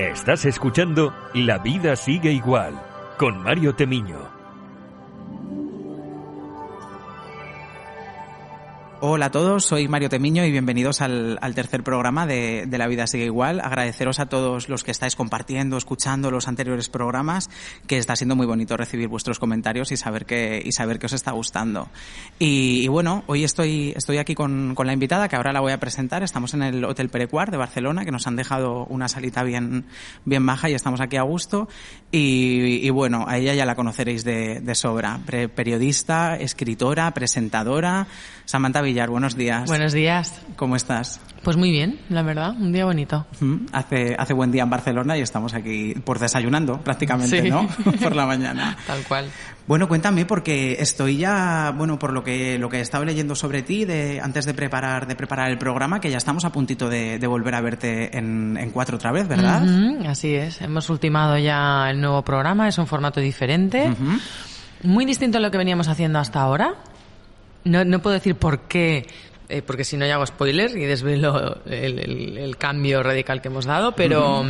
Estás escuchando La vida sigue igual con Mario Temiño. Hola a todos, soy Mario Temiño y bienvenidos al, tercer programa de, La Vida Sigue Igual. Agradeceros a todos los que estáis compartiendo, escuchando los anteriores programas, que está siendo muy bonito recibir vuestros comentarios y saber que, saber os está gustando. Y, bueno, hoy estoy, estoy aquí con, la invitada, que ahora la voy a presentar. Estamos en el Hotel Perecuar de Barcelona, que nos han dejado una salita bien, bien y estamos aquí a gusto. Y, bueno, a ella ya la conoceréis de, sobra. periodista, escritora, presentadora, Samantha buenos días. Buenos días. ¿Cómo estás? Pues muy bien, la verdad, un día bonito. hace, buen día en Barcelona y estamos aquí por pues, desayunando prácticamente, ¿no? por la mañana. Tal cual. Bueno, cuéntame porque estoy ya, bueno, por lo que lo que he estado leyendo sobre ti de, antes de preparar de preparar el programa, que ya estamos a puntito de, volver a verte en, cuatro otra vez, ¿verdad? así es, hemos ultimado ya el nuevo programa, es un formato diferente. Muy distinto a lo que veníamos haciendo hasta ahora. No, no puedo decir por qué, eh, porque si no ya hago spoilers y desvelo el, cambio radical que hemos dado, pero...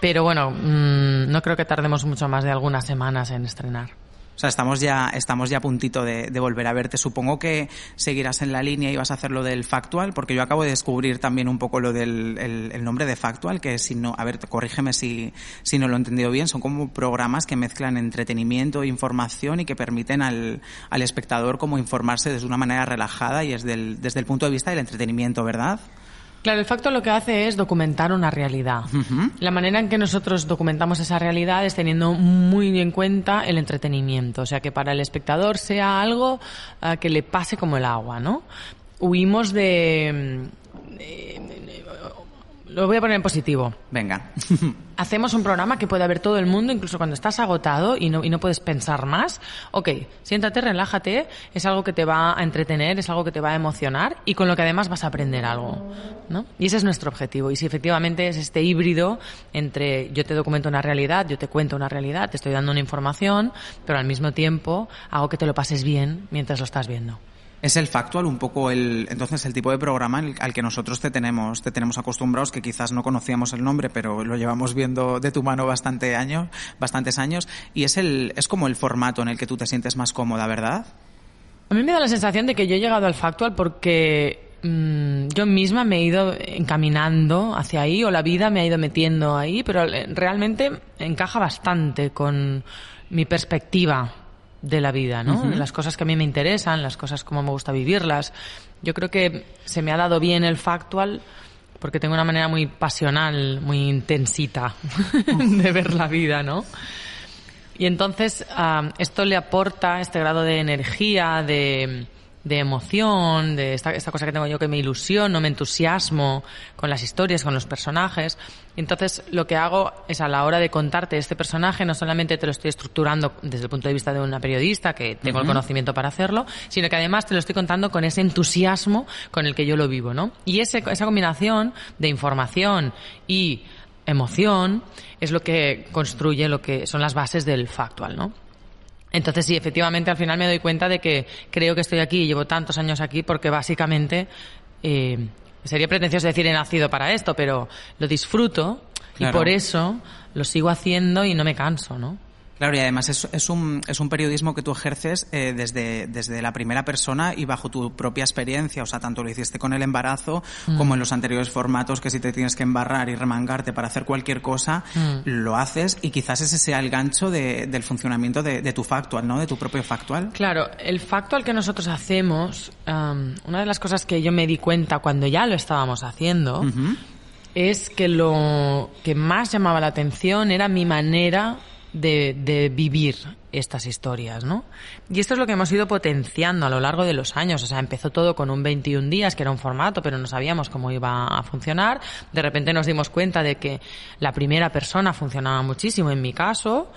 Pero bueno, mm, no creo que tardemos mucho más de algunas semanas en estrenar. O sea, estamos ya, estamos ya a puntito de, de, volver a verte. Supongo que seguirás en la línea y vas a hacer lo del Factual, porque yo acabo de descubrir también un poco lo del el, nombre de Factual, que si no, a ver, corrígeme si, si no lo he entendido bien, son como programas que mezclan entretenimiento, e información y que permiten al, al espectador como informarse de una manera relajada y es del, desde el punto de vista del entretenimiento, ¿verdad? Claro, el facto lo que hace es documentar una realidad. La manera en que nosotros documentamos esa realidad es teniendo muy en cuenta el entretenimiento, o sea, que para el espectador sea algo eh, que le pase como el agua, ¿no? Huimos de mm, eh, lo voy a poner en positivo. Venga. Hacemos un programa que puede ver todo el mundo, incluso cuando estás agotado y no, y no puedes pensar más. Ok, siéntate, relájate, es algo que te va a entretener, es algo que te va a emocionar y con lo que además vas a aprender algo. ¿no? Y ese es nuestro objetivo. Y si efectivamente es este híbrido entre yo te documento una realidad, yo te cuento una realidad, te estoy dando una información, pero al mismo tiempo hago que te lo pases bien mientras lo estás viendo es el factual, un poco el, entonces el tipo de programa al que nosotros te tenemos, te tenemos acostumbrados, que quizás no conocíamos el nombre, pero lo llevamos viendo de tu mano bastante años, bastantes años, y es el, es como el formato en el que tú te sientes más cómoda, ¿verdad? A mí me da la sensación de que yo he llegado al factual porque mm, yo misma me he ido encaminando hacia ahí, o la vida me ha ido metiendo ahí, pero eh, realmente encaja bastante con mi perspectiva de la vida, ¿no? Las cosas que a mí me interesan, las cosas como me gusta vivirlas. Yo creo que se me ha dado bien el factual porque tengo una manera muy pasional, muy intensita de ver la vida, ¿no? Y entonces ah, esto le aporta este grado de energía, de, de emoción, de esta, cosa que tengo yo que me ilusiono, me entusiasmo con las historias, con los personajes. Entonces, lo que hago es a la hora de contarte este personaje, no solamente te lo estoy estructurando desde el punto de vista de una periodista, que tengo el conocimiento para hacerlo, sino que además te lo estoy contando con ese entusiasmo con el que yo lo vivo, ¿no? Y esa combinación de información y emoción es lo que construye lo que son las bases del factual, ¿no? Entonces sí, efectivamente, al final me doy cuenta de que creo que estoy aquí y llevo tantos años aquí porque básicamente eh, sería pretencioso decir he nacido para esto, pero lo disfruto y por eso lo sigo haciendo y no me canso, ¿no? Claro, y además es, un, periodismo que tú ejerces eh, desde, desde la primera persona y bajo tu propia experiencia. O sea, tanto lo hiciste con el embarazo mm. como en los anteriores formatos que si te tienes que embarrar y remangarte para hacer cualquier cosa, mm. lo haces y quizás ese sea el gancho del funcionamiento de, tu factual, ¿no? De tu propio factual. Claro, el factual que nosotros hacemos, una de las cosas que yo me di cuenta cuando ya lo estábamos haciendo, es que lo que más llamaba la atención era mi manera de, vivir estas historias, ¿no? Y esto es lo que hemos ido potenciando a lo largo de los años. O sea, empezó todo con un 21 días, que era un formato, pero no sabíamos cómo iba a funcionar. De repente nos dimos cuenta de que la primera persona funcionaba muchísimo, en mi caso.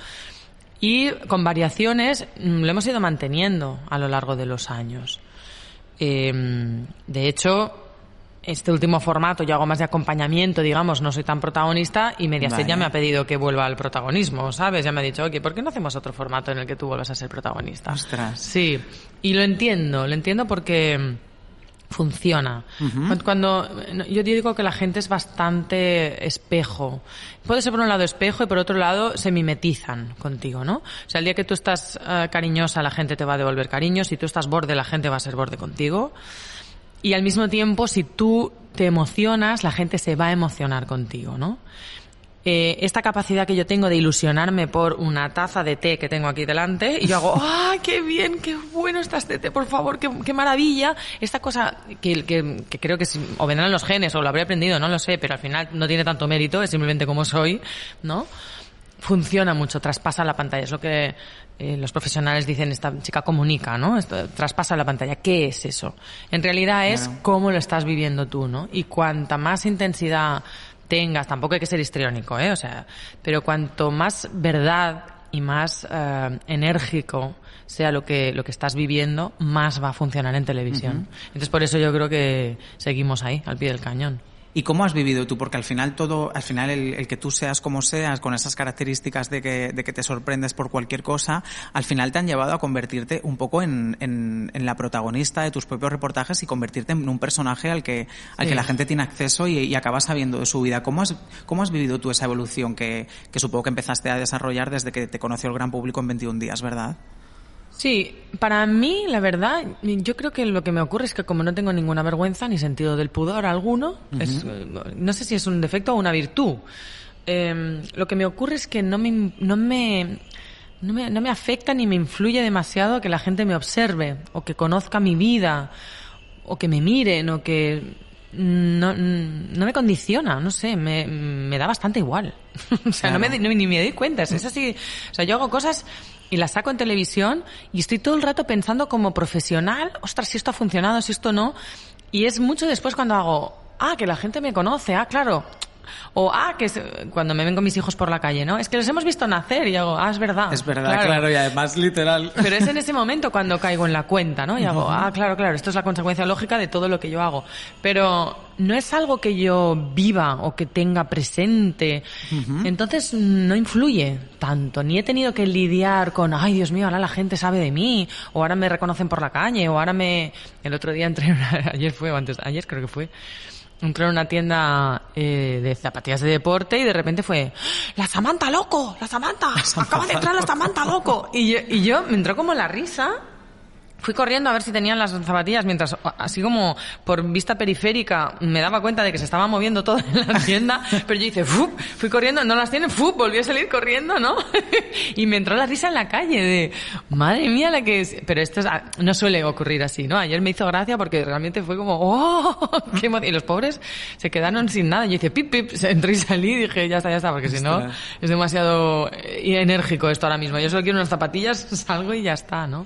Y con variaciones mm, lo hemos ido manteniendo a lo largo de los años. Em, de hecho, este último formato yo hago más de acompañamiento, digamos, no soy tan protagonista y Mediaset ya me ha pedido que vuelva al protagonismo, ¿sabes? Ya me ha dicho, oye, ¿por qué no hacemos otro formato en el que tú vuelvas a ser protagonista? Ostras. Sí, y lo entiendo, lo entiendo porque funciona. Cuando yo digo que la gente es bastante espejo. Puede ser por un lado espejo y por otro lado se mimetizan contigo, ¿no? O sea, el día que tú estás eh, cariñosa, la gente te va a devolver cariño. Si tú estás borde, la gente va a ser borde contigo. Y al mismo tiempo, si tú te emocionas, la gente se va a emocionar contigo, ¿no? Eh, esta capacidad que yo tengo de ilusionarme por una taza de té que tengo aquí delante y yo hago, ¡ah, qué bien, qué bueno está este té, por favor, qué, maravilla! Esta cosa que, que creo que o vendrán los genes o lo habré aprendido, no lo sé, pero al final no tiene tanto mérito, es simplemente como soy, ¿no? funciona mucho, traspasa la pantalla. Es lo que eh, los profesionales dicen, esta chica comunica, ¿no? traspasa la pantalla. ¿Qué es eso? En realidad es cómo lo estás viviendo tú, ¿no? Y cuanta más intensidad tengas, tampoco hay que ser histriónico, ¿eh? O sea, pero cuanto más verdad y más eh, enérgico sea lo que, lo que estás viviendo, más va a funcionar en televisión. Entonces, por eso yo creo que seguimos ahí, al pie del cañón. ¿Y cómo has vivido tú? Porque al final todo, al final el, que tú seas como seas, con esas características de que, te sorprendes por cualquier cosa, al final te han llevado a convertirte un poco en, la protagonista de tus propios reportajes y convertirte en un personaje al que, que la gente tiene acceso y, acaba sabiendo de su vida. ¿Cómo has, cómo has vivido tú esa evolución que, que supongo que empezaste a desarrollar desde que te conoció el gran público en 21 días, verdad? Sí, para mí, la verdad, yo creo que lo que me ocurre es que como no tengo ninguna vergüenza ni sentido del pudor alguno, no sé si es un defecto o una virtud. Em, lo que me ocurre es que no me, no me, no me, afecta ni me influye demasiado que la gente me observe o que conozca mi vida o que me miren o que no, no me condiciona, no sé, me, me da bastante igual. o sea, no me, no, ni me doy cuenta. Es así. O sea, yo hago cosas y la saco en televisión y estoy todo el rato pensando como profesional, ostras, si esto ha funcionado, si esto no. Y es mucho después cuando hago, ah, que la gente me conoce, ah, claro, o, ah, que cuando me ven con mis hijos por la calle, ¿no? Es que los hemos visto nacer y hago, ah, es verdad. Es verdad, claro, y además literal. Pero es en ese momento cuando caigo en la cuenta, ¿no? Y hago, ah, claro, claro, esto es la consecuencia lógica de todo lo que yo hago. Pero no es algo que yo viva o que tenga presente. Entonces no influye tanto. Ni he tenido que lidiar con, ay, Dios mío, ahora la gente sabe de mí, o ahora me reconocen por la calle, o ahora me. El otro día entré, ayer fue, o antes, ayer creo que fue entró en una tienda eh, de zapatillas de deporte y de repente fue la Samantha loco la Samantha, acaba de entrar la Samantha loco y y yo me entró como la risa Fui corriendo a ver si tenían las zapatillas, mientras, así como por vista periférica, me daba cuenta de que se estaba moviendo todo en la tienda, pero yo hice, Fui corriendo, no las tienen, ¡fup! Volví a salir corriendo, ¿no? y me entró la risa en la calle de, madre mía, la que es. Pero esto ah, no suele ocurrir así, ¿no? Ayer me hizo gracia porque realmente fue como, ¡oh! ¡Qué Y los pobres se quedaron sin nada. Yo hice, ¡pip, pip! Entré y salí dije, ya está, ya está, porque si no, es demasiado eh, enérgico esto ahora mismo. Yo solo quiero unas zapatillas, salgo y ya está, ¿no?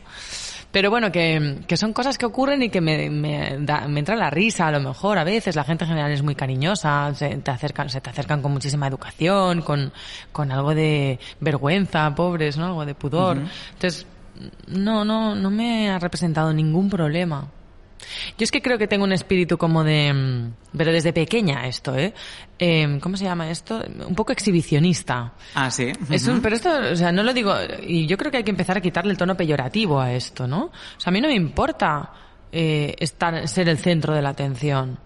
Pero bueno, que, son cosas que ocurren y que me, me, me, entra la risa a lo mejor a veces. La gente en general es muy cariñosa, se te acercan, se te acercan con muchísima educación, con, con algo de vergüenza, pobres, ¿no? Algo de pudor. Entonces, no, no, no me ha representado ningún problema. Yo es que creo que tengo un espíritu como de. Mm, pero desde pequeña esto, ¿eh? Em, cómo se llama esto? Un poco exhibicionista. Ah, sí. es un, pero esto, o sea, no lo digo. Y yo creo que hay que empezar a quitarle el tono peyorativo a esto, ¿no? O sea, a mí no me importa eh, estar, ser el centro de la atención.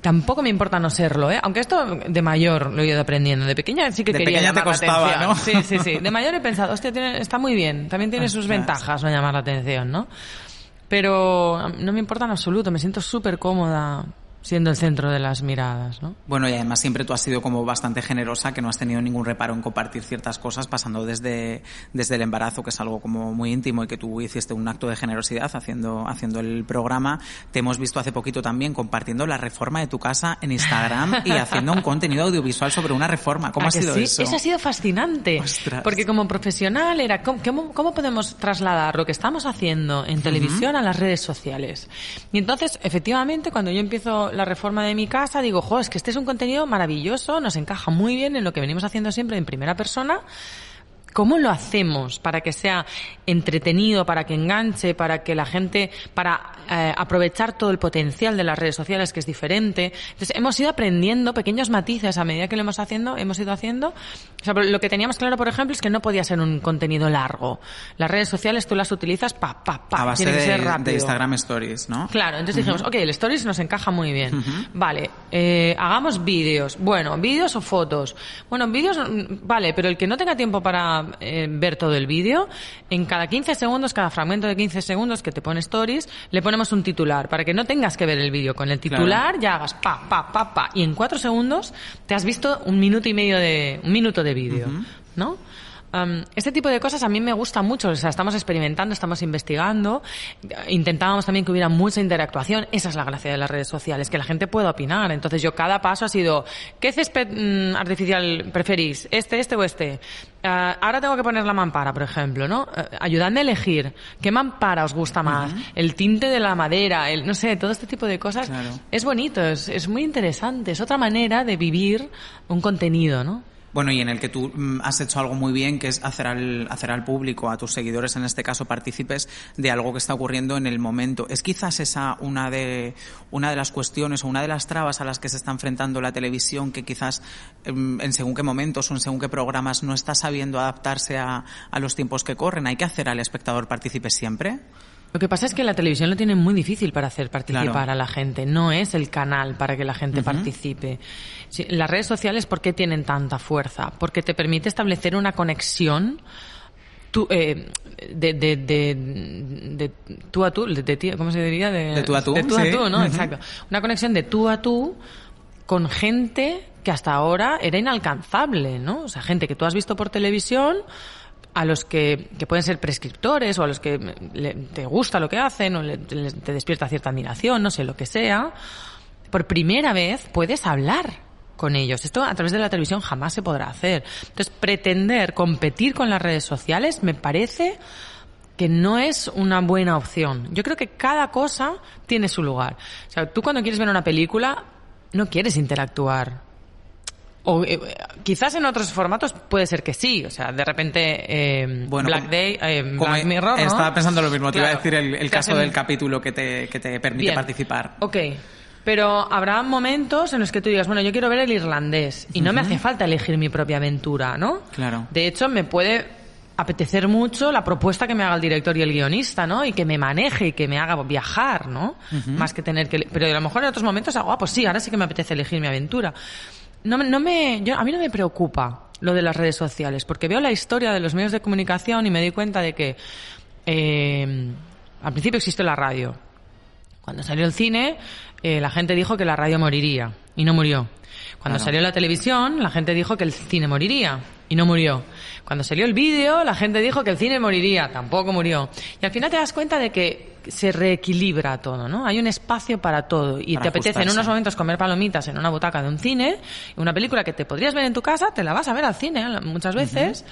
Tampoco me importa no serlo, ¿eh? Aunque esto de mayor lo he ido aprendiendo. De pequeña sí que de quería te costaba, ¿no? Sí, sí, sí. De mayor he pensado, hostia, está muy bien. También tiene ah, sus ventajas no llamar la atención, ¿no? Pero no me importa en absoluto, me siento súper cómoda siendo el centro de las miradas, ¿no? Bueno, y además siempre tú has sido como bastante generosa, que no has tenido ningún reparo en compartir ciertas cosas, pasando desde, desde el embarazo, que es algo como muy íntimo y que tú hiciste un acto de generosidad haciendo, haciendo el programa. Te hemos visto hace poquito también compartiendo la reforma de tu casa en Instagram y haciendo un contenido audiovisual sobre una reforma. ¿Cómo ha sido eso? Eso ha sido fascinante, porque como profesional era, ¿cómo, ¿cómo, podemos trasladar lo que estamos haciendo en televisión a las redes sociales? Y entonces, efectivamente, cuando yo empiezo la reforma de mi casa, digo, jo, es que este es un contenido maravilloso, nos encaja muy bien en lo que venimos haciendo siempre en primera persona ¿Cómo lo hacemos para que sea entretenido, para que enganche, para que la gente, para eh, aprovechar todo el potencial de las redes sociales que es diferente? Entonces hemos ido aprendiendo pequeños matices a medida que lo hemos haciendo, hemos ido haciendo. O sea, lo que teníamos claro, por ejemplo, es que no podía ser un contenido largo. Las redes sociales tú las utilizas pa pa pa, a base de, Instagram Stories, ¿no? Claro, entonces dijimos, ok, el Stories nos encaja muy bien. Vale, eh, hagamos vídeos. Bueno, vídeos o fotos. Bueno, vídeos, mm, vale, pero el que no tenga tiempo para eh, ver todo el vídeo, en cada 15 segundos, cada fragmento de 15 segundos que te pone Stories, le ponemos un titular para que no tengas que ver el vídeo. Con el titular ya hagas pa, pa, pa, pa. Y en cuatro segundos te has visto un minuto y medio de, un minuto de vídeo, ¿no? este tipo de cosas a mí me gusta mucho. estamos experimentando, estamos investigando. Intentábamos también que hubiera mucha interactuación. Esa es la gracia de las redes sociales, que la gente pueda opinar. Entonces, yo cada paso ha sido: ¿qué césped mm, artificial preferís? ¿Este, este o este? Ah, ahora tengo que poner la mampara, por ejemplo, ¿no? Eh, a elegir qué mampara os gusta más, el tinte de la madera, el, no sé, todo este tipo de cosas. Es bonito, es muy interesante, es otra manera de vivir un contenido, ¿no? Bueno, y en el que tú mm, has hecho algo muy bien, que es hacer al, hacer al público, a tus seguidores en este caso, partícipes de algo que está ocurriendo en el momento. ¿Es quizás esa una de, una de las cuestiones o una de las trabas a las que se está enfrentando la televisión que quizás mm, en según qué momentos o en según qué programas no está sabiendo adaptarse a, a los tiempos que corren? ¿Hay que hacer al espectador partícipe siempre? Lo que pasa es que la televisión lo tiene muy difícil para hacer participar a la gente. No es el canal para que la gente participe. las redes sociales, ¿por qué tienen tanta fuerza? Porque te permite establecer una conexión eh, de, tú a tú, de, ¿cómo se diría? De, tú a tú. De tú a tú, ¿no? Exacto. Una conexión de tú a tú con gente que hasta ahora era inalcanzable, ¿no? O sea, gente que tú has visto por televisión a los que, pueden ser prescriptores o a los que te gusta lo que hacen o te despierta cierta admiración, no sé, lo que sea, por primera vez puedes hablar con ellos. Esto a través de la televisión jamás se podrá hacer. Entonces, pretender competir con las redes sociales me parece que no es una buena opción. Yo creo que cada cosa tiene su lugar. O sea, tú cuando quieres ver una película no quieres interactuar o, eh, quizás en otros formatos puede ser que sí, o sea, de repente eh, Black Day, eh, Mirror. Estaba pensando lo mismo, te iba a decir el, caso del capítulo que te, que te permite participar. Ok. Pero habrá momentos en los que tú digas, bueno, yo quiero ver el irlandés y no me hace falta elegir mi propia aventura, ¿no? Claro. De hecho, me puede apetecer mucho la propuesta que me haga el director y el guionista, ¿no? Y que me maneje y que me haga viajar, ¿no? Más que tener que... Pero a lo mejor en otros momentos hago, ah, pues sí, ahora sí que me apetece elegir mi aventura no, no me, a mí no me preocupa lo de las redes sociales, porque veo la historia de los medios de comunicación y me di cuenta de que em, al principio existió la radio. Cuando salió el cine, eh, la gente dijo que la radio moriría y no murió. Cuando salió la televisión, la gente dijo que el cine moriría y no murió. Cuando salió el vídeo, la gente dijo que el cine moriría, tampoco murió. Y al final te das cuenta de que se reequilibra todo, ¿no? Hay un espacio para todo y te apetece en unos momentos comer palomitas en una butaca de un cine, una película que te podrías ver en tu casa, te la vas a ver al cine ¿eh? muchas veces.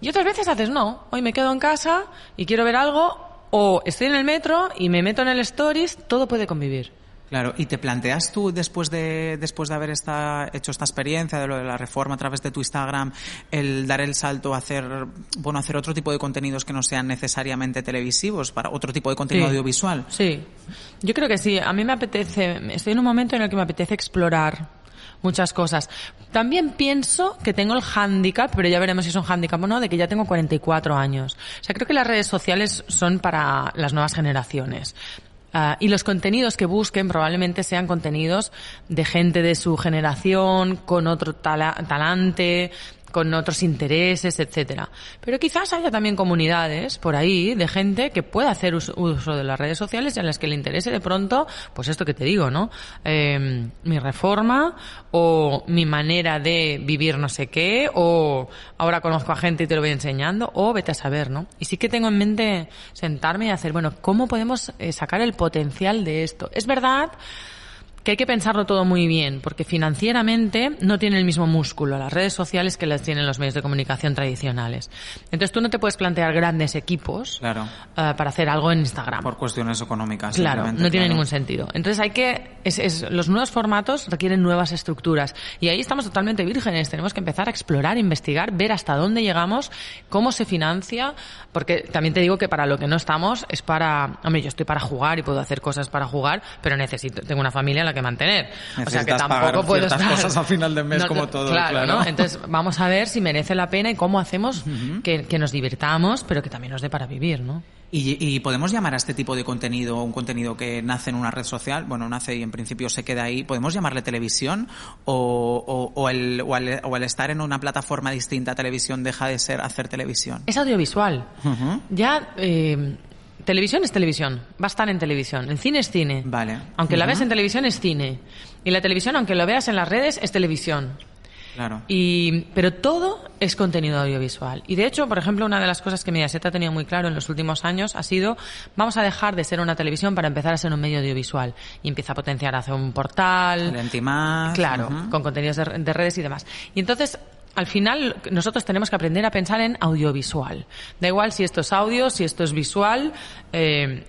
Y otras veces haces no, hoy me quedo en casa y quiero ver algo o estoy en el metro y me meto en el stories, todo puede convivir. Claro, y te planteas tú después de después de haber hecho esta experiencia de lo de la reforma a través de tu Instagram, el dar el salto a hacer bueno hacer otro tipo de contenidos que no sean necesariamente televisivos para otro tipo de contenido audiovisual. Sí, yo creo que sí. A mí me apetece. Estoy en un momento en el que me apetece explorar muchas cosas. También pienso que tengo el hándicap, pero ya veremos si es un hándicap o no, de que ya tengo 44 años. O sea, creo que las redes sociales son para las nuevas generaciones. Ah, y los contenidos que busquen probablemente sean contenidos de gente de su generación, con otro talante, con otros intereses, etcétera. Pero quizás haya también comunidades por ahí de gente que pueda hacer uso de las redes sociales y a las que le interese de pronto, pues esto que te digo, ¿no? Em, mi reforma o mi manera de vivir no sé qué o ahora conozco a gente y te lo voy enseñando o vete a saber, ¿no? Y sí que tengo en mente sentarme y hacer, bueno, ¿cómo podemos eh, sacar el potencial de esto? Es verdad que hay que pensarlo todo muy bien, porque financieramente no tiene el mismo músculo las redes sociales que las tienen los medios de comunicación tradicionales. Entonces tú no te puedes plantear grandes equipos eh, para hacer algo en Instagram. Por cuestiones económicas. Claro, no tiene ningún sentido. Entonces hay que, los nuevos formatos requieren nuevas estructuras y ahí estamos totalmente vírgenes. Tenemos que empezar a explorar, investigar, ver hasta dónde llegamos, cómo se financia, porque también te digo que para lo que no estamos es para, hombre, yo estoy para jugar y puedo hacer cosas para jugar, pero necesito, tengo una familia en la que mantener. O sea que tampoco puedo cosas a final de mes como todo. Claro, ¿no? Entonces vamos a ver si merece la pena y cómo hacemos que, nos divirtamos, pero que también nos dé para vivir, ¿no? ¿Y, podemos llamar a este tipo de contenido un contenido que nace en una red social? Bueno, nace y en principio se queda ahí. ¿Podemos llamarle televisión? ¿O, al, estar en una plataforma distinta televisión deja de ser hacer televisión? Es audiovisual. Ya eh, televisión es televisión, va a estar en televisión. En cine es cine. Vale. Aunque la veas en televisión es cine. Y la televisión, aunque lo veas en las redes, es televisión. Claro. Y, pero todo es contenido audiovisual. Y de hecho, por ejemplo, una de las cosas que Mediaset ha tenido muy claro en los últimos años ha sido vamos a dejar de ser una televisión para empezar a ser un medio audiovisual. Y empieza a potenciar hacia un portal. Más, claro, con contenidos de, de, redes y demás. Y entonces al final nosotros tenemos que aprender a pensar en audiovisual. Da igual si esto es audio, si esto es visual, eh,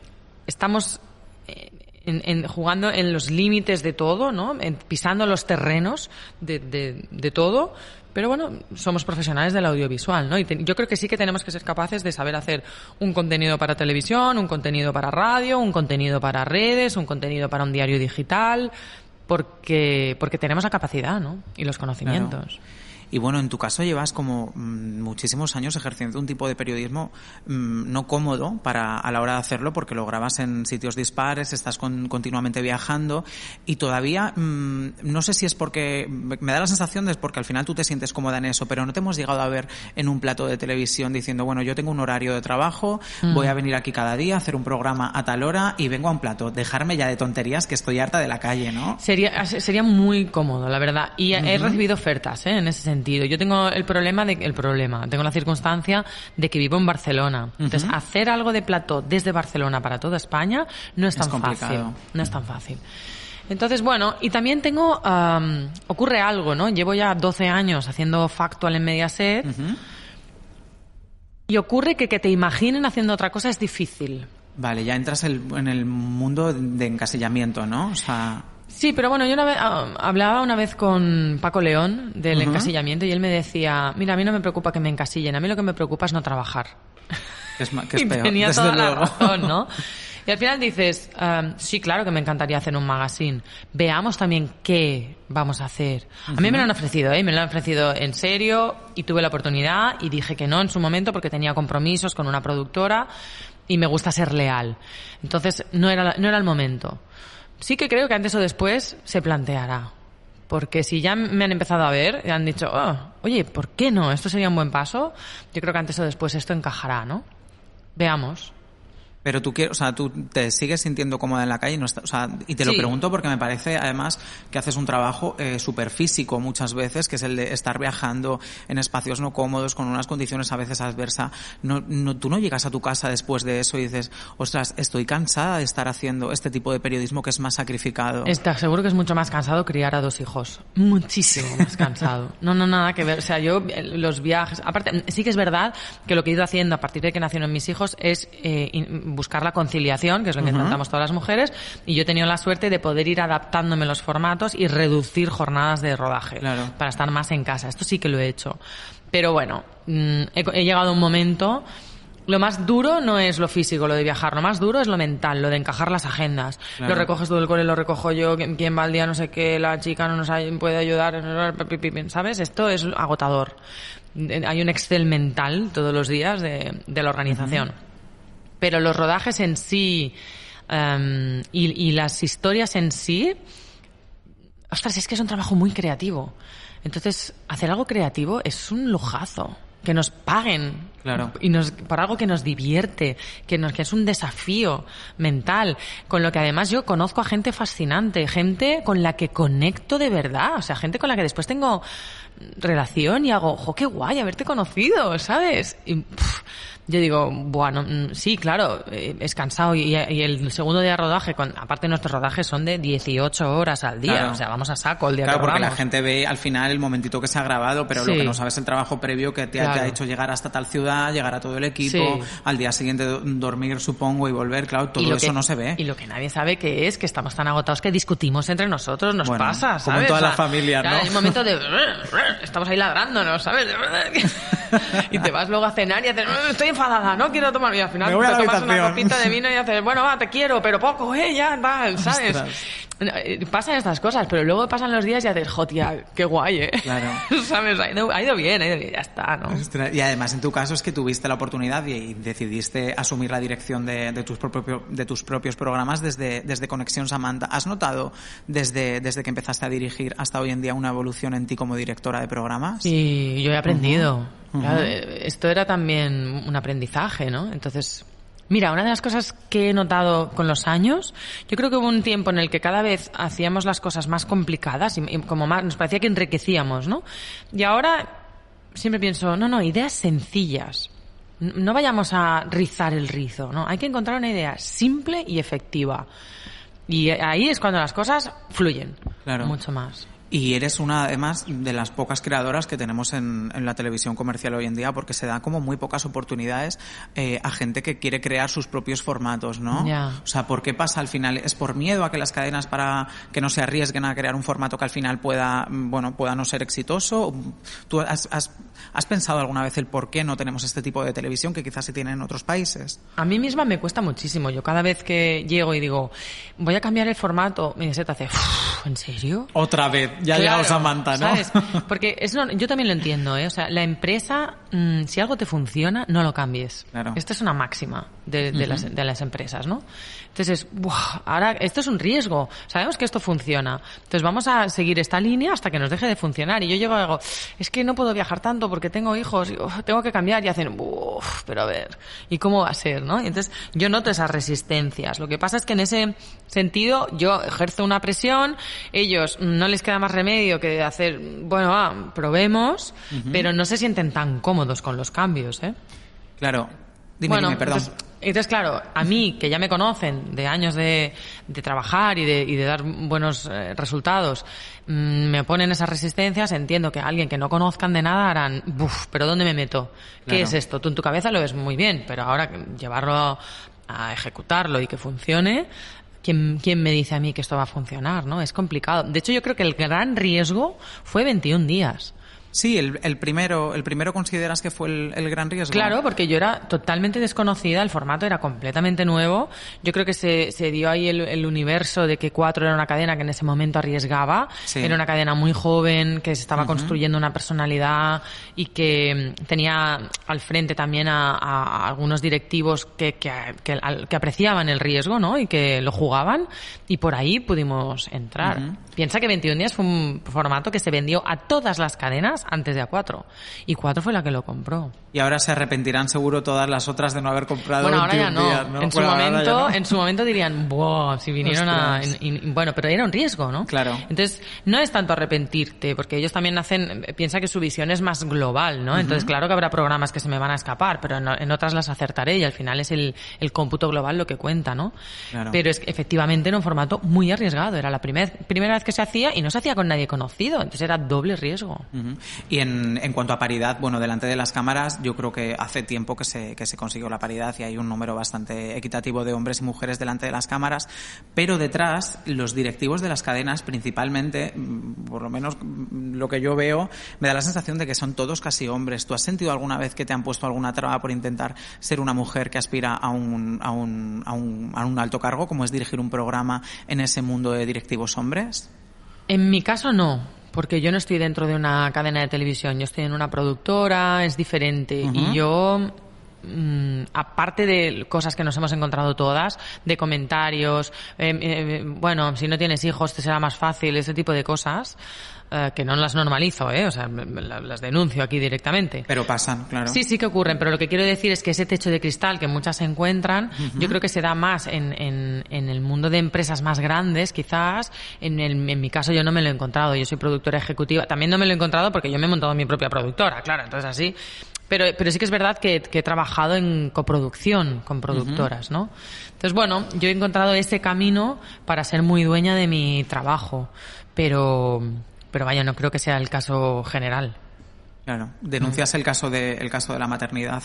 estamos eh, jugando en los límites de todo, ¿no? pisando los terrenos de, todo. Pero bueno, somos profesionales del audiovisual, ¿no? Y yo creo que sí que tenemos que ser capaces de saber hacer un contenido para televisión, un contenido para radio, un contenido para redes, un contenido para un diario digital, porque, porque tenemos la capacidad, ¿no? Y los conocimientos. Y bueno, en tu caso llevas como mm, muchísimos años ejerciendo un tipo de periodismo mm, no cómodo para a la hora de hacerlo porque lo grabas en sitios dispares, estás continuamente viajando y todavía mm, no sé si es porque me da la sensación de porque al final tú te sientes cómoda en eso, pero no te hemos llegado a ver en un plato de televisión diciendo, bueno, yo tengo un horario de trabajo, voy a venir aquí cada día a hacer un programa a tal hora y vengo a un plato, dejarme ya de tonterías que estoy harta de la calle, ¿no? Sería sería muy cómodo, la verdad, y he recibido ofertas ¿eh? en ese sentido yo tengo el problema de el problema, tengo la circunstancia de que vivo en Barcelona. Entonces, hacer algo de plato desde Barcelona para toda España no es tan fácil. No es tan fácil. Entonces, bueno, y también tengo, ocurre algo, ¿no? Llevo ya 12 años haciendo Factual en Mediaset y ocurre que que te imaginen haciendo otra cosa es difícil. Vale, ya entras en el mundo de encasillamiento, ¿no? O sea... Sí, pero bueno, yo ah, hablaba una vez con Paco León del encasillamiento y él me decía, mira, a mí no me preocupa que me encasillen, a mí lo que me preocupa es no trabajar. es, y toda la razón, ¿no? Y al final dices, ah, sí, claro que me encantaría hacer un magazine. Veamos también qué vamos a hacer. A mí me lo han ofrecido, ¿eh? Me lo han ofrecido en serio y tuve la oportunidad y dije que no en su momento porque tenía compromisos con una productora y me gusta ser leal. Entonces, no era, no era el momento sí que creo que antes o después se planteará. Porque si ya me han empezado a ver y han dicho, oh, oye, ¿por qué no? Esto sería un buen paso. Yo creo que antes o después esto encajará, ¿no? Veamos. Pero tú quieres, o sea, tú te sigues sintiendo cómoda en la calle, no y te lo pregunto porque me parece además que haces un trabajo eh, súper físico muchas veces, que es el de estar viajando en espacios no cómodos, con unas condiciones a veces adversas. No, no, tú no llegas a tu casa después de eso y dices, ostras, estoy cansada de estar haciendo este tipo de periodismo que es más sacrificado. Está, seguro que es mucho más cansado criar a dos hijos. Muchísimo más cansado. No, no, nada que ver. O sea, yo los viajes, aparte, sí que es verdad que lo que he ido haciendo a partir de que nacieron mis hijos es... Eh, buscar la conciliación, que es lo que intentamos todas las mujeres, y yo he tenido la suerte de poder ir adaptándome los formatos y reducir jornadas de rodaje para estar más en casa. Esto sí que lo he hecho. Pero bueno, mm, he, llegado a un momento. Lo más duro no es lo físico, lo de viajar, lo más duro es lo mental, lo de encajar las agendas. Lo recoges tú el cole, lo recojo yo, quién va al día, no sé qué, la chica no nos puede ayudar, ¿sabes? Esto es agotador. Hay un Excel mental todos los días de, la organización. Pero los rodajes en sí em, y, y, las historias en sí, ostras, es que es un trabajo muy creativo. Entonces, hacer algo creativo es un lujazo. Que nos paguen y nos, algo que nos divierte, que, nos, es un desafío mental, con lo que además yo conozco a gente fascinante, gente con la que conecto de verdad, o sea, gente con la que después tengo relación y hago, ¡jo, qué guay haberte conocido! ¿Sabes? Y yo digo, bueno, mm, sí, claro, eh, es cansado y, el segundo día de rodaje, con, aparte nuestros rodajes son de 18 horas al día, o sea, vamos a saco el día claro, porque la gente ve al final el momentito que se ha grabado, pero lo que no sabes el trabajo previo que te ha hecho llegar hasta tal ciudad llegar a todo el equipo, al día siguiente dormir, supongo, y volver, claro, todo eso no se ve. Y lo que nadie sabe que es que estamos tan agotados que discutimos entre nosotros, nos pasa, ¿sabes? Como toda la familia, ¿no? en el momento de... Estamos ahí ladrando, ¿no? ¿Sabes? y te vas luego a cenar y haces, estoy enfadada, no quiero tomar. Y al final te tomas una copita de vino y haces, bueno, te quiero, pero poco, eh, ya, tal, ¿sabes? Eh, pasan estas cosas, pero luego pasan los días y haces, jotia, qué guay, ¿eh? Claro. ¿Sabes? Ha ido, bien, ha ido ya está, ¿no? Y además en tu caso es que tuviste la oportunidad y decidiste asumir la dirección de, tus, propio, de tus propios programas desde, desde Conexión Samantha. ¿Has notado desde, desde que empezaste a dirigir hasta hoy en día una evolución en ti como directora de programas? Sí, yo he aprendido. Eh, esto era también un aprendizaje, ¿no? Entonces, mira, una de las cosas que he notado con los años, yo creo que hubo un tiempo en el que cada vez hacíamos las cosas más complicadas y, como más, nos parecía que enriquecíamos, ¿no? Y ahora siempre pienso, no, no, ideas sencillas. No vayamos a rizar el rizo, ¿no? Hay que encontrar una idea simple y efectiva. Y ahí es cuando las cosas fluyen mucho más. Y eres una, además, de las pocas creadoras que tenemos en, la televisión comercial hoy en día, porque se dan como muy pocas oportunidades eh, a gente que quiere crear sus propios formatos, ¿no? O sea, ¿por qué pasa al final? ¿Es por miedo a que las cadenas para que no se arriesguen a crear un formato que al final pueda, mm, bueno, pueda no ser exitoso? ¿Tú ¿Has pensado alguna vez el por qué no tenemos este tipo de televisión que quizás se tiene en otros países? A mí misma me cuesta muchísimo. Yo cada vez que llego y digo, voy a cambiar el formato, mi se hace, ¿en serio? Otra vez, ya claro, llegamos a ¿no? ¿sabes? Porque yo también lo entiendo, ¿eh? O sea, la empresa Mm, si algo te funciona, no lo cambies. Claro. Esta es una máxima de, las, empresas, ¿no? Entonces, buah, ahora esto es un riesgo. Sabemos que esto funciona. Entonces, vamos a seguir esta línea hasta que nos deje de funcionar. Y yo llego y digo, es que no puedo viajar tanto porque tengo hijos, tengo que cambiar. Y hacen, Uf, pero a ver, ¿y cómo va a ser, no? entonces, yo noto esas resistencias. Lo que pasa es que en ese sentido, yo ejerzo una presión, ellos no les queda más remedio que hacer, bueno, probemos, pero no se sienten tan cómodos cómodos con los cambios, ¿eh? Claro. Dime, bueno, dime, perdón. Entonces, claro, a mí, que ya me conocen de años de, trabajar y de, dar buenos eh, resultados, mm, me ponen esas resistencias, entiendo que alguien que no conozcan de nada harán, Buf, pero ¿dónde me meto? ¿Qué es esto? Tú en tu cabeza lo ves muy bien, pero ahora llevarlo a ejecutarlo y que funcione, ¿quién, ¿quién, me dice a mí que esto va a funcionar? ¿no? Es complicado. De hecho, yo creo que el gran riesgo fue 21 días. Sí, el, primero, el primero consideras que fue el, gran riesgo. Claro, porque yo era totalmente desconocida, el formato era completamente nuevo. Yo creo que se, dio ahí el, universo de que Cuatro era una cadena que en ese momento arriesgaba, era una cadena muy joven, que se estaba construyendo una personalidad y que mm, tenía al frente también a, algunos directivos que, que, apreciaban el riesgo, ¿no? Y que lo jugaban y por ahí pudimos entrar. Piensa que 21 días fue un formato que se vendió a todas las cadenas antes de A4. Y 4 fue la que lo compró. Y ahora se arrepentirán seguro todas las otras de no haber comprado. Bueno, ahora no. ¿no? En, su momento, en su momento dirían, wow, si vinieron a... bueno, pero era un riesgo, ¿no? Claro. Entonces, no es tanto arrepentirte, porque ellos también hacen, piensa que su visión es más global, ¿no? Entonces, claro que habrá programas que se me van a escapar, pero en, otras las acertaré y al final es el, el cómputo global lo que cuenta, ¿no? Pero es efectivamente era un formato muy arriesgado. Era la primera vez que se hacía y no se hacía con nadie conocido. Entonces era doble riesgo. Y en, cuanto a paridad, bueno, delante de las cámaras yo creo que hace tiempo que se, que se consiguió la paridad y hay un número bastante equitativo de hombres y mujeres delante de las cámaras, pero detrás los directivos de las cadenas principalmente, mm, por lo menos mm, lo que yo veo, me da la sensación de que son todos casi hombres. ¿Tú has sentido alguna vez que te han puesto alguna traba por intentar ser una mujer que aspira a un, a un, a un, a un alto cargo, como es dirigir un programa en ese mundo de directivos hombres? En mi caso no, porque yo no estoy dentro de una cadena de televisión, yo estoy en una productora, es diferente. Y yo Mm, aparte de cosas que nos hemos encontrado todas, de comentarios, em, em, em, bueno, si no tienes hijos te será más fácil, ese tipo de cosas, eh, que no las normalizo, eh, o sea, las denuncio aquí directamente. Pero pasan, claro. Sí, sí que ocurren, pero lo que quiero decir es que ese techo de cristal que muchas se encuentran, yo creo que se da más en, el mundo de empresas más grandes, quizás. En, en mi caso yo no me lo he encontrado, yo soy productora ejecutiva, también no me lo he encontrado porque yo me he montado mi propia productora, claro, entonces así pero, sí que es verdad que, he trabajado en coproducción con productoras, ¿no? Entonces, bueno, yo he encontrado ese camino para ser muy dueña de mi trabajo, pero vaya, no creo que sea el caso general. Claro, denuncias el caso de el caso de la maternidad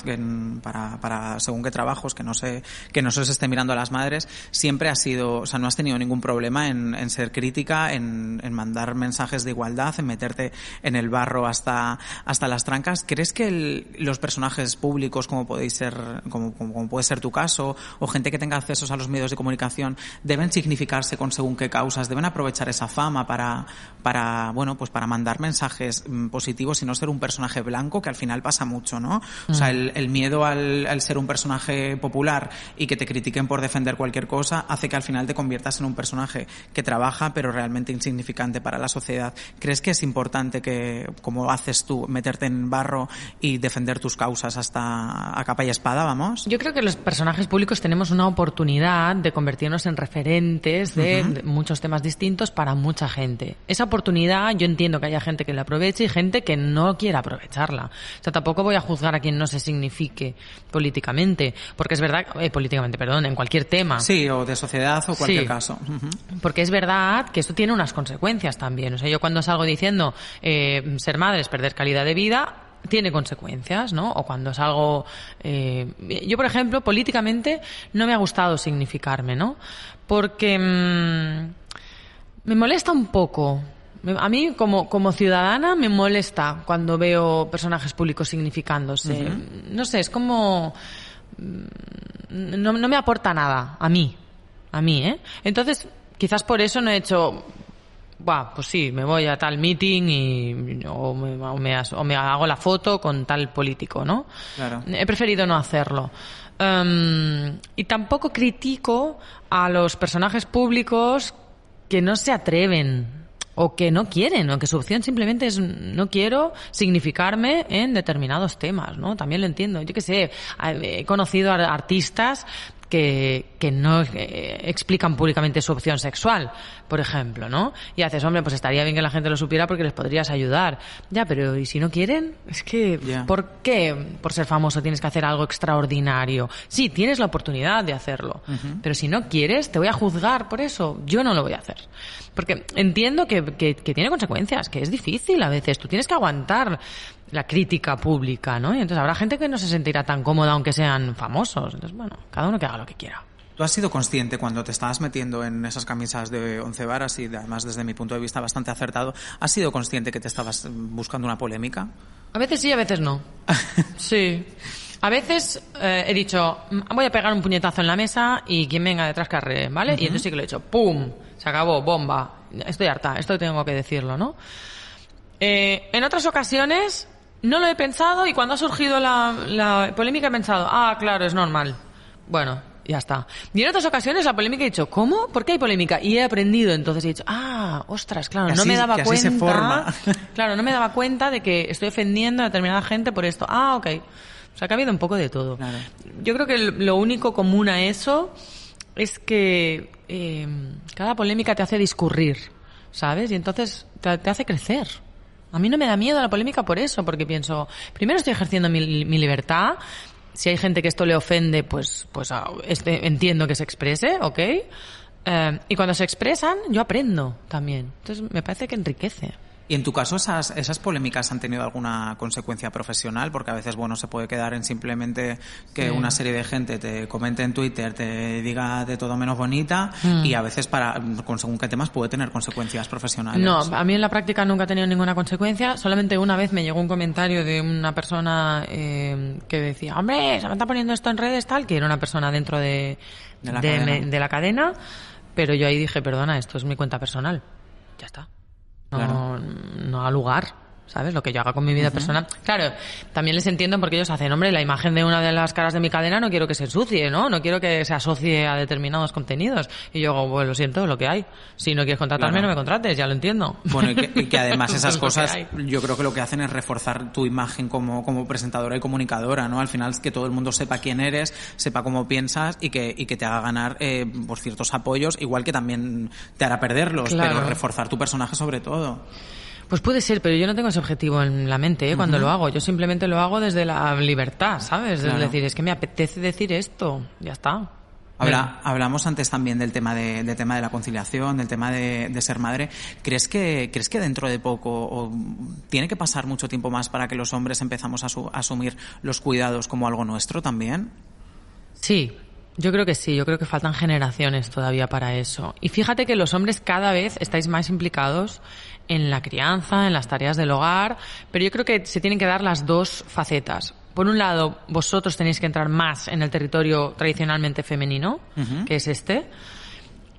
para, para según qué trabajos que no se que no se esté mirando a las madres siempre ha sido, o sea, no has tenido ningún problema en, en ser crítica, en, en, mandar mensajes de igualdad, en meterte en el barro hasta hasta las trancas. ¿Crees que los personajes públicos, como podéis ser, como, como, puede ser tu caso, o gente que tenga accesos a los medios de comunicación, deben significarse con según qué causas, deben aprovechar esa fama para para bueno pues para mandar mensajes mm, positivos y no ser un personaje personaje blanco, que al final pasa mucho, ¿no? O sea, mm. el, miedo al, ser un personaje popular y que te critiquen por defender cualquier cosa hace que al final te conviertas en un personaje que trabaja, pero realmente insignificante para la sociedad. ¿Crees que es importante que, como haces tú, meterte en barro y defender tus causas hasta a capa y espada, vamos? Yo creo que los personajes públicos tenemos una oportunidad de convertirnos en referentes de muchos temas distintos para mucha gente. Esa oportunidad yo entiendo que haya gente que la aproveche y gente que no quiera aprovecharla. O sea, tampoco voy a juzgar a quien no se signifique políticamente, porque es verdad, eh, políticamente, perdón, en cualquier tema. Sí, o de sociedad o cualquier caso. Porque es verdad que eso tiene unas consecuencias también. O sea, yo cuando salgo diciendo eh, ser madre es perder calidad de vida, tiene consecuencias, ¿no? O cuando salgo. Eh, yo, por ejemplo, políticamente no me ha gustado significarme, ¿no? Porque mm, me molesta un poco a mí, como, como ciudadana, me molesta cuando veo personajes públicos significándose. No sé, es como. Mm, no, me aporta nada, a mí. A mí, ¿eh? Entonces, quizás por eso no he hecho buah pues sí, me voy a tal meeting y, o me, hago la foto con tal político, ¿no? He preferido no hacerlo. Em, y tampoco critico a los personajes públicos que no se atreven o que no quieren, o que su opción simplemente es no quiero significarme en determinados temas, ¿no? También lo entiendo. Yo que sé, he conocido artistas que, no eh, explican públicamente su opción sexual, por ejemplo, ¿no? Y haces, hombre, pues estaría bien que la gente lo supiera porque les podrías ayudar. Ya, pero ¿y si no quieren? Es que, ¿por qué por ser famoso tienes que hacer algo extraordinario? Sí, tienes la oportunidad de hacerlo, pero si no quieres, te voy a juzgar por eso. Yo no lo voy a hacer. Porque entiendo que tiene consecuencias, que es difícil a veces. Tú tienes que aguantar la crítica pública, ¿no? Y entonces habrá gente que no se sentirá tan cómoda aunque sean famosos. Entonces, bueno, cada uno que haga lo que quiera. ¿Tú has sido consciente cuando te estabas metiendo en esas camisas de once varas y además desde mi punto de vista bastante acertado, has sido consciente que te estabas buscando una polémica? A veces sí, a veces no. sí. A veces eh, he dicho, mm, voy a pegar un puñetazo en la mesa y quien venga detrás que ¿vale? Y entonces sí que lo he hecho, ¡pum! Se acabó, bomba. Estoy harta, esto tengo que decirlo, ¿no? Eh, en otras ocasiones no lo he pensado y cuando ha surgido la, polémica he pensado, ah, claro, es normal. Bueno, ya está. Y en otras ocasiones la polémica he dicho, ¿cómo? ¿Por qué hay polémica? Y he aprendido, entonces he dicho, ah, ostras, claro, no me daba cuenta. forma. Claro, no me daba cuenta de que estoy ofendiendo a determinada gente por esto. Ah, ok. O sea, ha habido un poco de todo. Yo creo que lo único común a eso es que eh, cada polémica te hace discurrir, ¿sabes? Y entonces te hace crecer. A mí no me da miedo la polémica por eso, porque pienso, primero estoy ejerciendo mi, libertad, si hay gente que esto le ofende, pues, pues ah, este, entiendo que se exprese, ¿ok? Eh, y cuando se expresan, yo aprendo también. Entonces, me parece que enriquece. Y en tu caso, esas, esas polémicas han tenido alguna consecuencia profesional, porque a veces, bueno, se puede quedar en simplemente que una serie de gente te comente en Twitter, te diga de todo menos bonita, y mm. a veces para, con según qué temas, puede tener consecuencias profesionales. No, a mí en la práctica nunca ha tenido ninguna consecuencia. Solamente una vez me llegó un comentario de una persona eh, que decía, hombre, se me está poniendo esto en redes, tal, que era una persona dentro de, de la cadena, pero yo ahí dije, perdona, esto es mi cuenta personal. Ya está no, no da lugar. ¿sabes? Lo que yo haga con mi vida personal. Claro, también les entiendo porque ellos hacen, hombre, la imagen de una de las caras de mi cadena no quiero que se ensucie, ¿no? No quiero que se asocie a determinados contenidos. Y yo digo, bueno, pues lo siento, lo que hay. Si no quieres contratarme, no me contrates, ya lo entiendo. Bueno, y que, además esas cosas yo creo que lo que hacen es reforzar tu imagen como, como presentadora y comunicadora, ¿no? Al final es que todo el mundo sepa quién eres, sepa cómo piensas y que, que te haga ganar eh, por pues, ciertos apoyos, igual que también te hará perderlos, pero reforzar tu personaje sobre todo. Pues puede ser, pero yo no tengo ese objetivo en la mente ¿eh? cuando lo hago. Yo simplemente lo hago desde la libertad, ¿sabes? Es decir, es que me apetece decir esto, ya está. hablamos antes también del tema de, tema de la conciliación, del tema de, ser madre. ¿Crees que, ¿Crees que dentro de poco o tiene que pasar mucho tiempo más para que los hombres empezamos a asumir los cuidados como algo nuestro también? Sí, yo creo que sí, yo creo que faltan generaciones todavía para eso. Y fíjate que los hombres cada vez estáis más implicados en la crianza, en las tareas del hogar, pero yo creo que se tienen que dar las dos facetas. Por un lado, vosotros tenéis que entrar más en el territorio tradicionalmente femenino, que es este.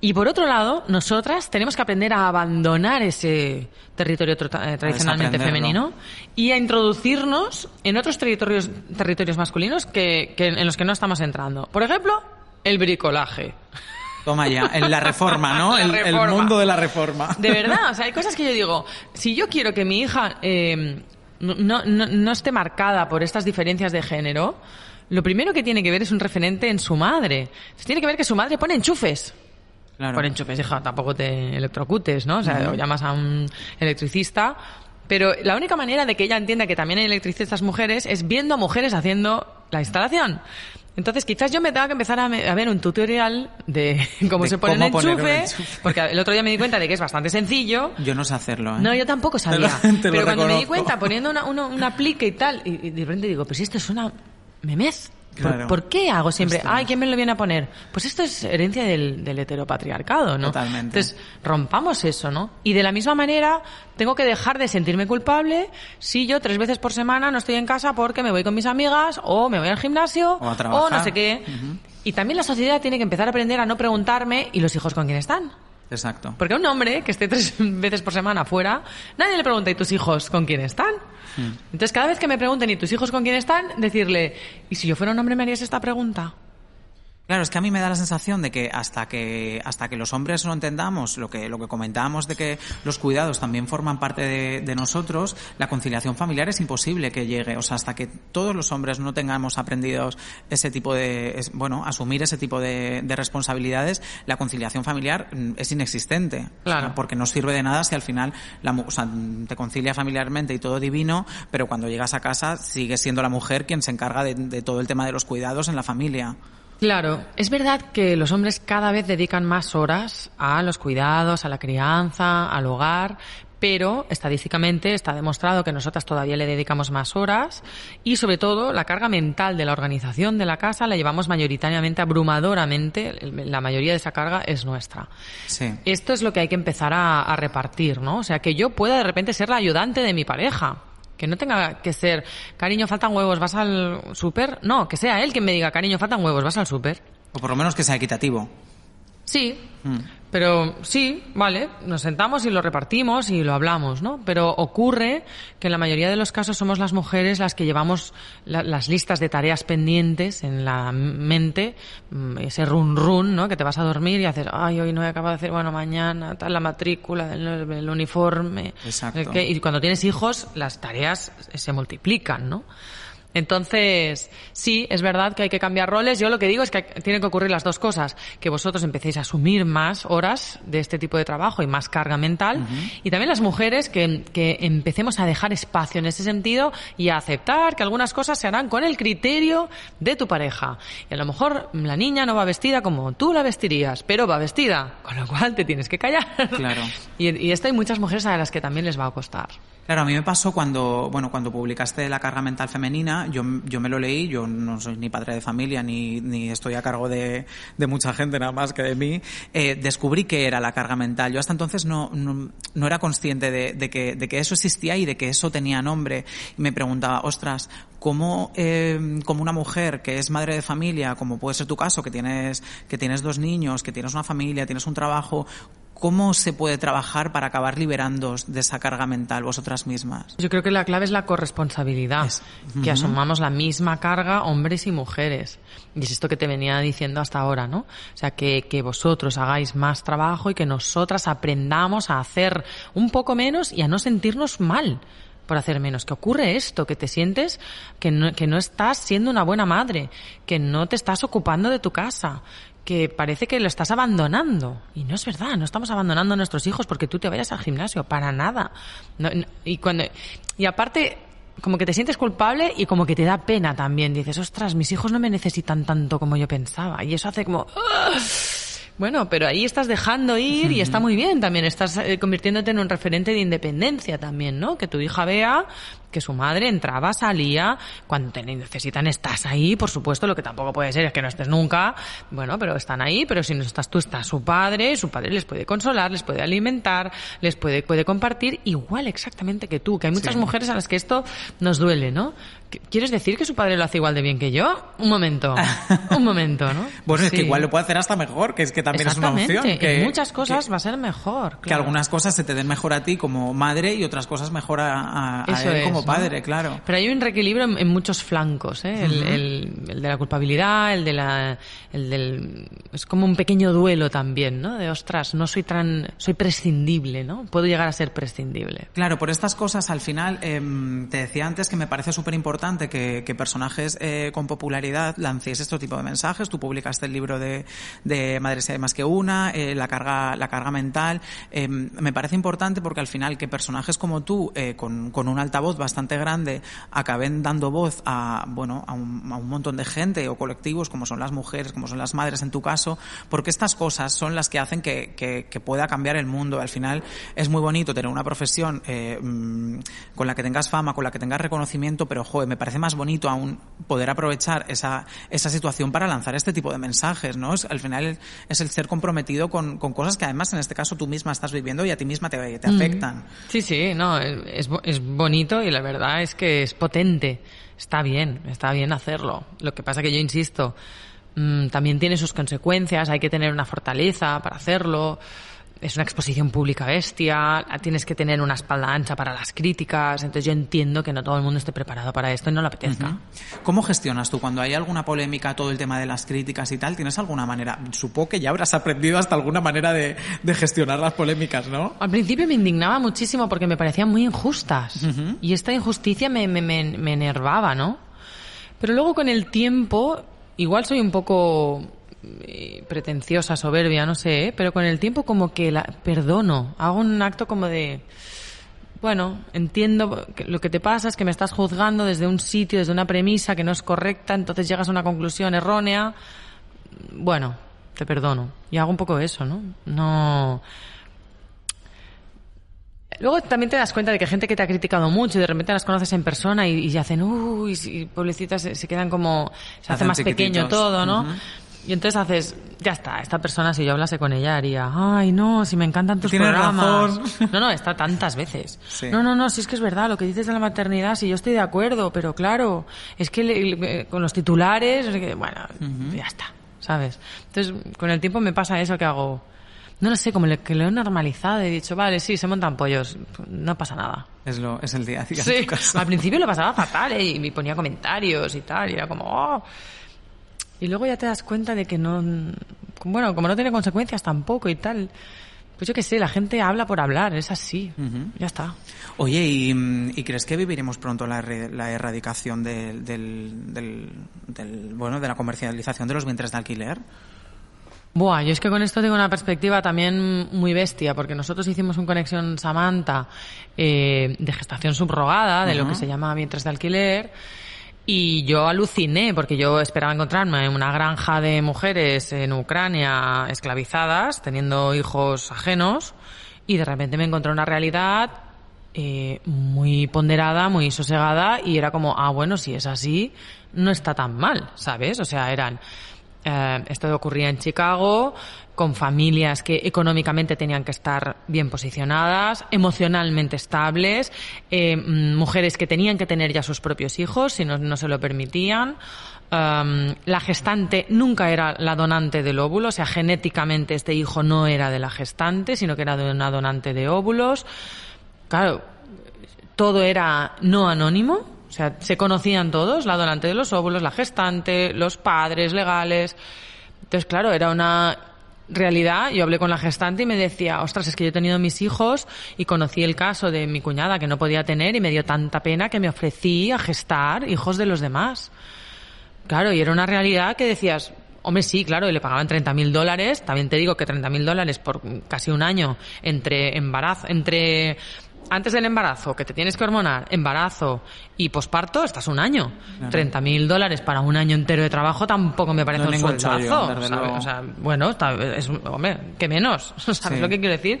Y por otro lado, nosotras tenemos que aprender a abandonar ese territorio eh, tradicionalmente femenino y a introducirnos en otros territorios, territorios masculinos que, en los que no estamos entrando. Por ejemplo, el bricolaje. Toma ya, en la reforma, ¿no? el, mundo de la reforma. De verdad, o sea, hay cosas que yo digo, si yo quiero que mi hija em, no esté marcada por estas diferencias de género, lo primero que tiene que ver es un referente en su madre. Tiene que ver que su madre pone enchufes. Claro. Por enchufes, hija, tampoco te electrocutes, ¿no? O sea, llamas a un electricista. Pero la única manera de que ella entienda que también hay electricistas mujeres es viendo a mujeres haciendo la instalación. Entonces, quizás yo me tenga que empezar a, ver un tutorial de cómo se pone enchufe, porque el otro día me di cuenta de que es bastante sencillo. Yo no sé hacerlo. ¿eh? No, yo tampoco sabía. pero cuando me di cuenta, poniendo una, una, aplique y tal, y, de repente digo, pues esto es una memez. ¿Por, qué hago siempre, ay, ¿quién me lo viene a poner? Pues esto es herencia del, del heteropatriarcado, ¿no? Totalmente. Entonces, rompamos eso, ¿no? Y de la misma manera, tengo que dejar de sentirme culpable si yo tres veces por semana no estoy en casa porque me voy con mis amigas o me voy al gimnasio o, no sé qué. Y también la sociedad tiene que empezar a aprender a no preguntarme, ¿y los hijos con quién están? Exacto. Porque un hombre que esté tres veces por semana afuera, nadie le pregunta, ¿y tus hijos con quién están? Mm. Entonces, cada vez que me pregunten, ¿y tus hijos con quién están? Decirle, ¿y si yo fuera un hombre me harías esta pregunta? Claro, es que a mí me da la sensación de que hasta que hasta que los hombres no entendamos lo que lo que comentábamos de que los cuidados también forman parte de, de, nosotros, la conciliación familiar es imposible que llegue. O sea, hasta que todos los hombres no tengamos aprendidos ese tipo de bueno asumir ese tipo de, responsabilidades, la conciliación familiar mm, es inexistente. Claro. Porque no sirve de nada si al final la, mm, te concilia familiarmente y todo divino, pero cuando llegas a casa sigue siendo la mujer quien se encarga de, de todo el tema de los cuidados en la familia. Claro, es verdad que los hombres cada vez dedican más horas a los cuidados, a la crianza, al hogar, pero estadísticamente está demostrado que nosotras todavía le dedicamos más horas y sobre todo la carga mental de la organización de la casa la llevamos mayoritariamente, abrumadoramente, la mayoría de esa carga es nuestra. Sí. Esto es lo que hay que empezar a, a repartir, ¿no? O sea, que yo pueda de repente ser la ayudante de mi pareja que no tenga que ser, cariño, faltan huevos, vas al súper. No, que sea él quien me diga, cariño, faltan huevos, vas al súper. O por lo menos que sea equitativo. Sí. Mm. Pero sí, vale, nos sentamos y lo repartimos y lo hablamos, ¿no? Pero ocurre que en la mayoría de los casos somos las mujeres las que llevamos las listas de tareas pendientes en la mente, mm, ese run run, ¿no? Que te vas a dormir y haces, ay, hoy no he acabado de hacer, bueno, mañana, tal, la matrícula, el, uniforme. Exacto. y cuando tienes hijos, las tareas se multiplican, ¿no? Entonces, sí, es verdad que hay que cambiar roles. Yo lo que digo es que tienen que ocurrir las dos cosas. Que vosotros empecéis a asumir más horas de este tipo de trabajo y más carga mental. Y también las mujeres que, empecemos a dejar espacio en ese sentido y a aceptar que algunas cosas se harán con el criterio de tu pareja. Y a lo mejor la niña no va vestida como tú la vestirías, pero va vestida. Con lo cual te tienes que callar. Claro. y esto hay muchas mujeres a las que también les va a costar. Claro, a mí me pasó cuando, bueno, cuando publicaste La carga mental femenina, yo, yo me lo leí, yo no soy ni padre de familia, ni, ni estoy a cargo de, mucha gente nada más que de mí, eh, descubrí que era la carga mental. Yo hasta entonces no, no, era consciente de, que, de que eso existía y de que eso tenía nombre. Y me preguntaba, ostras, eh, ¿cómo una mujer que es madre de familia, como puede ser tu caso, que tienes, que tienes dos niños, que tienes una familia, tienes un trabajo, ¿Cómo se puede trabajar para acabar liberándoos de esa carga mental vosotras mismas? Yo creo que la clave es la corresponsabilidad, que asumamos la misma carga hombres y mujeres. Y es esto que te venía diciendo hasta ahora, ¿no? O sea, que, que vosotros hagáis más trabajo y que nosotras aprendamos a hacer un poco menos y a no sentirnos mal por hacer menos. Que ocurre esto, que te sientes que que no estás siendo una buena madre, que no te estás ocupando de tu casa, que parece que lo estás abandonando. Y no es verdad, no estamos abandonando a nuestros hijos porque tú te vayas al gimnasio, para nada. y, cuando, y aparte, como que te sientes culpable y como que te da pena también. Dices, ostras, mis hijos no me necesitan tanto como yo pensaba. Y eso hace como... Bueno, pero ahí estás dejando ir y está muy bien también. Estás eh, convirtiéndote en un referente de independencia también, ¿no? Que tu hija vea que su madre entraba, salía, cuando te necesitan estás ahí, por supuesto, lo que tampoco puede ser es que no estés nunca, bueno, pero están ahí, pero si no estás tú, está su padre, su padre les puede consolar, les puede alimentar, les puede, puede compartir, igual exactamente que tú, que hay muchas mujeres a las que esto nos duele, ¿no? ¿Quieres decir que su padre lo hace igual de bien que yo? Un momento, un momento, ¿no? bueno, es que igual lo puede hacer hasta mejor, que es que también es una opción. Que, muchas cosas va a ser mejor. Que algunas cosas se te den mejor a ti como madre y otras cosas mejor a, él como padre, claro. Pero hay un reequilibrio en, muchos flancos, ¿eh? el, de la culpabilidad, el de la... es como un pequeño duelo también, ¿no? De, ostras, no soy tan... soy prescindible, ¿no? Puedo llegar a ser prescindible. Claro, por estas cosas al final, em, te decía antes que me parece súper importante que, personajes eh, con popularidad lancéis este tipo de mensajes. Tú publicaste el libro de, de Madres hay más que una, eh, la, carga, la carga mental. Em, me parece importante porque al final que personajes como tú, con, con un altavoz, bastante grande acaben dando voz a, bueno, a un, montón de gente o colectivos como son las mujeres, como son las madres en tu caso, porque estas cosas son las que hacen que, pueda cambiar el mundo. Al final es muy bonito tener una profesión eh, mm, con la que tengas fama, con la que tengas reconocimiento, pero joder, me parece más bonito aún poder aprovechar esa, esa situación para lanzar este tipo de mensajes, ¿no? Es, al final es el ser comprometido con, cosas que además en este caso tú misma estás viviendo y a ti misma te, te afectan. Sí, sí, no, es, es bonito y la verdad es que es potente. Está bien, está bien hacerlo. Lo que pasa que yo insisto, mm, también tiene sus consecuencias, hay que tener una fortaleza para hacerlo es una exposición pública bestia, tienes que tener una espalda ancha para las críticas, entonces yo entiendo que no todo el mundo esté preparado para esto y no le apetezca. ¿Cómo gestionas tú cuando hay alguna polémica, todo el tema de las críticas y tal? ¿Tienes alguna manera? Supongo que ya habrás aprendido hasta alguna manera de, gestionar las polémicas, ¿no? Al principio me indignaba muchísimo porque me parecían muy injustas y esta injusticia me, me, me enervaba, ¿no? Pero luego con el tiempo, igual soy un poco eh, pretenciosa, soberbia, no sé, ¿eh? pero con el tiempo como que la perdono, hago un acto como de, bueno, entiendo lo que te pasa es que me estás juzgando desde un sitio, desde una premisa que no es correcta, entonces llegas a una conclusión errónea, bueno, te perdono y hago un poco eso, ¿no? No. Luego también te das cuenta de que gente que te ha criticado mucho y de repente las conoces en persona y, y hacen, uy, y pobrecitas se, quedan como, se, hace más pequeño todo, ¿no? Y entonces haces, ya está, esta persona si yo hablase con ella haría, ay no, si me encantan tus Tienes programas. No, no, está tantas veces. No, no, no, si es que es verdad lo que dices de la maternidad, si yo estoy de acuerdo, pero claro, es que con los titulares, bueno, ya está, ¿sabes? Entonces, con el tiempo me pasa eso que hago, no lo sé, como que lo he normalizado, he dicho, vale, sí, se montan pollos, no pasa nada. Es, lo, es el día digamos. Sí, al principio lo pasaba fatal ¿eh? y me ponía comentarios y tal, y era como, oh. Y luego ya te das cuenta de que no. Bueno, como no tiene consecuencias tampoco y tal. Pues yo qué sé, la gente habla por hablar, es así. Ya está. Oye, mm, ¿y, crees que viviremos pronto la, erradicación de, del, bueno, de la comercialización de los vientres de alquiler? Buah, yo es que con esto tengo una perspectiva también muy bestia, porque nosotros hicimos un conexión Samantha eh, de gestación subrogada, de lo que se llama vientres de alquiler y yo aluciné porque yo esperaba encontrarme en una granja de mujeres en Ucrania esclavizadas, teniendo hijos ajenos, y de repente me encontré una realidad eh, muy ponderada, muy sosegada, y era como, ah, bueno, si es así, no está tan mal, ¿sabes? O sea, eran... Eh, esto ocurría en Chicago, con familias que económicamente tenían que estar bien posicionadas, emocionalmente estables, eh, mm, mujeres que tenían que tener ya sus propios hijos si no, se lo permitían. la gestante nunca era la donante del óvulo, o sea, genéticamente este hijo no era de la gestante, sino que era de una donante de óvulos. Claro, todo era no anónimo, o sea, se conocían todos, la donante de los óvulos, la gestante, los padres legales. Entonces, claro, era una realidad, yo hablé con la gestante y me decía, ostras, es que yo he tenido mis hijos y conocí el caso de mi cuñada que no podía tener y me dio tanta pena que me ofrecí a gestar hijos de los demás. Claro, y era una realidad que decías, hombre, sí, claro, y le pagaban 30.000 dólares, también te digo que 30.000 dólares por casi un año entre embarazo, entre antes del embarazo, que te tienes que hormonar, embarazo y posparto, estás un año. Treinta mil dólares para un año entero de trabajo tampoco me parece un sueldazo. O sea, bueno, que menos. ¿Sabes lo que quiero decir?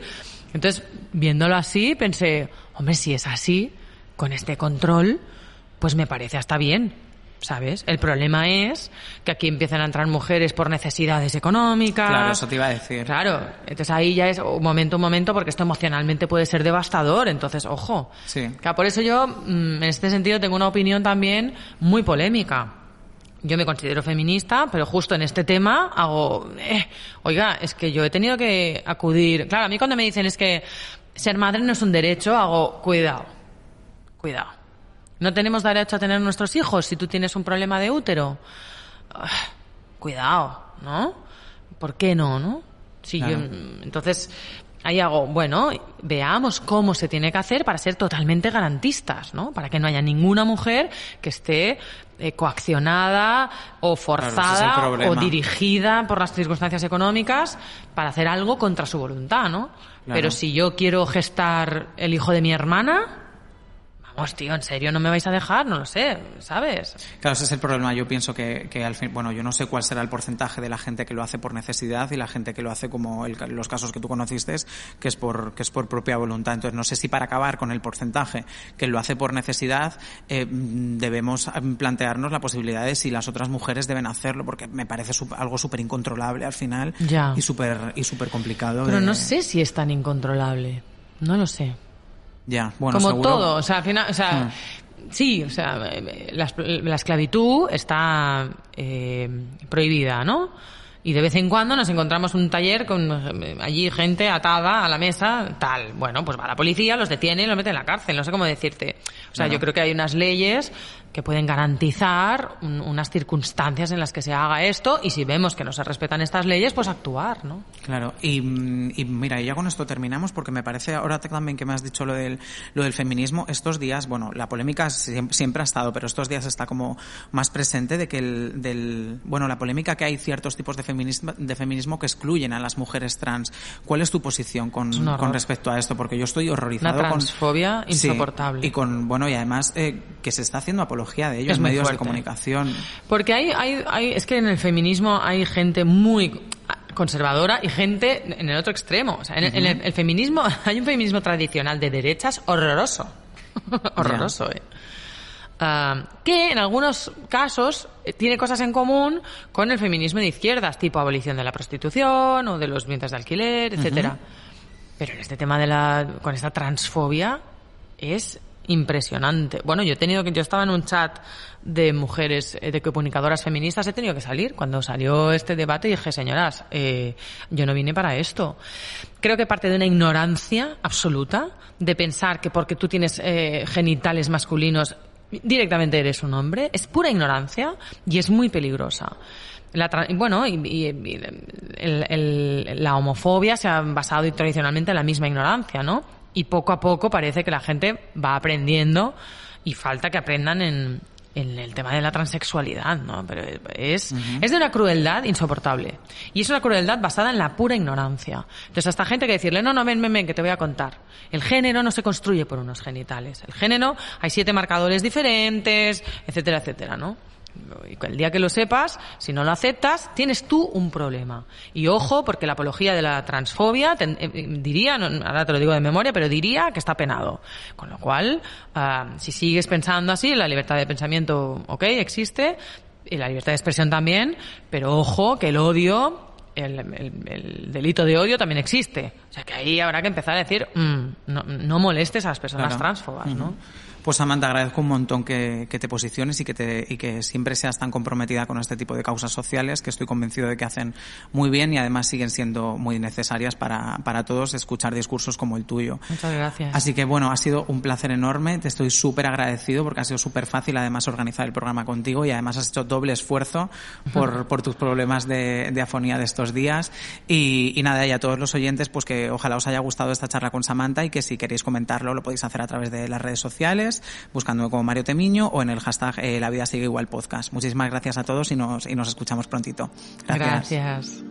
Entonces, viéndolo así, pensé, hombre, si es así, con este control, pues me parece hasta bien. ¿sabes? El problema es que aquí empiezan a entrar mujeres por necesidades económicas. Claro, eso te iba a decir. Claro, entonces ahí ya es un momento, un momento, porque esto emocionalmente puede ser devastador, entonces, ojo. Sí. Claro, por eso yo, mm, en este sentido, tengo una opinión también muy polémica. Yo me considero feminista, pero justo en este tema hago, eh, oiga, es que yo he tenido que acudir. Claro, a mí cuando me dicen es que ser madre no es un derecho, hago, cuidado, cuidado no tenemos derecho a tener nuestros hijos si tú tienes un problema de útero. Ah, cuidado, ¿no? ¿Por qué no, no? Si entonces, ahí hago, bueno, veamos cómo se tiene que hacer para ser totalmente garantistas, ¿no? Para que no haya ninguna mujer que esté eh, coaccionada o forzada o dirigida por las circunstancias económicas para hacer algo contra su voluntad, ¿no? Pero si yo quiero gestar el hijo de mi hermana, Hostia, ¿en serio no me vais a dejar? No lo sé, ¿sabes? Claro, ese es el problema. Yo pienso que, al fin, bueno, yo no sé cuál será el porcentaje de la gente que lo hace por necesidad y la gente que lo hace como los casos que tú conociste, que es por que es por propia voluntad. Entonces, no sé si para acabar con el porcentaje que lo hace por necesidad, eh, debemos em, plantearnos la posibilidad de si las otras mujeres deben hacerlo, porque me parece algo súper incontrolable al final y súper y super complicado. Pero no sé si es tan incontrolable. No lo sé. Como todo, o sea, al final, o sea, ah. sí, o sea, eh, la, esclavitud está eh, prohibida, ¿no? Y de vez en cuando nos encontramos un taller con eh, allí gente atada a la mesa, tal. Bueno, pues va la policía, los detiene los mete en la cárcel, no sé cómo decirte. O sea, yo creo que hay unas leyes que pueden garantizar unas circunstancias en las que se haga esto y si vemos que no se respetan estas leyes, pues actuar, ¿no? Claro, y, mira, y ya con esto terminamos porque me parece ahora también que me has dicho lo del, lo del feminismo, estos días, bueno, la polémica siempre ha estado, pero estos días está como más presente de que el, del, bueno, la polémica que hay ciertos tipos de feminismo, de feminismo que excluyen a las mujeres trans. ¿Cuál es tu posición con, respecto a esto? Porque yo estoy horrorizado. con transfobia insoportable. y con, bueno, y además eh, que se está haciendo apología de ellos, medios de comunicación. Porque hay, es que en el feminismo hay gente muy conservadora y gente en el otro extremo. en, el, feminismo, hay un feminismo tradicional de derechas horroroso. horroroso, eh. Ah, que en algunos casos eh, tiene cosas en común con el feminismo de izquierdas, tipo abolición de la prostitución o de los vientos de alquiler, etcétera. Pero en este tema de la, con esta transfobia es impresionante. Bueno, yo he tenido que, yo estaba en un chat de mujeres, eh, de comunicadoras feministas, he tenido que salir cuando salió este debate y dije, señoras, eh, yo no vine para esto. Creo que parte de una ignorancia absoluta de pensar que porque tú tienes eh, genitales masculinos directamente eres un hombre, es pura ignorancia y es muy peligrosa. La, bueno, y, la homofobia se ha basado tradicionalmente en la misma ignorancia, ¿no? y poco a poco parece que la gente va aprendiendo y falta que aprendan en, el tema de la transexualidad, ¿no? Pero es, de una crueldad insoportable. Y es una crueldad basada en la pura ignorancia. Entonces, a esta gente que decirle, no, no, ven, ven, ven, que te voy a contar. El género no se construye por unos genitales. El género, hay siete marcadores diferentes, etcétera, etcétera, ¿no? y el día que lo sepas, si no lo aceptas, tienes tú un problema. Y ojo, porque la apología de la transfobia eh, eh, diría, no, ahora te lo digo de memoria, pero diría que está penado. Con lo cual, ah, si sigues pensando así, la libertad de pensamiento, ok, existe, y la libertad de expresión también, pero ojo, que el odio, el, delito de odio también existe. O sea que ahí habrá que empezar a decir, mm, no, molestes a las personas transfobas, ¿no? Pues Samantha, agradezco un montón que, te posiciones y que, te, y que siempre seas tan comprometida con este tipo de causas sociales que estoy convencido de que hacen muy bien y además siguen siendo muy necesarias para, para todos escuchar discursos como el tuyo. Muchas gracias. Así que bueno, ha sido un placer enorme, te estoy súper agradecido porque ha sido súper fácil además organizar el programa contigo y además has hecho doble esfuerzo por, por tus problemas de, de, afonía de estos días. Y, y nada, y a todos los oyentes, pues que ojalá os haya gustado esta charla con Samantha y que si queréis comentarlo lo podéis hacer a través de las redes sociales buscando buscándome como Mario Temiño o en el hashtag eh, La vida sigue igual podcast. Muchísimas gracias a todos y nos, y nos escuchamos prontito. gracias.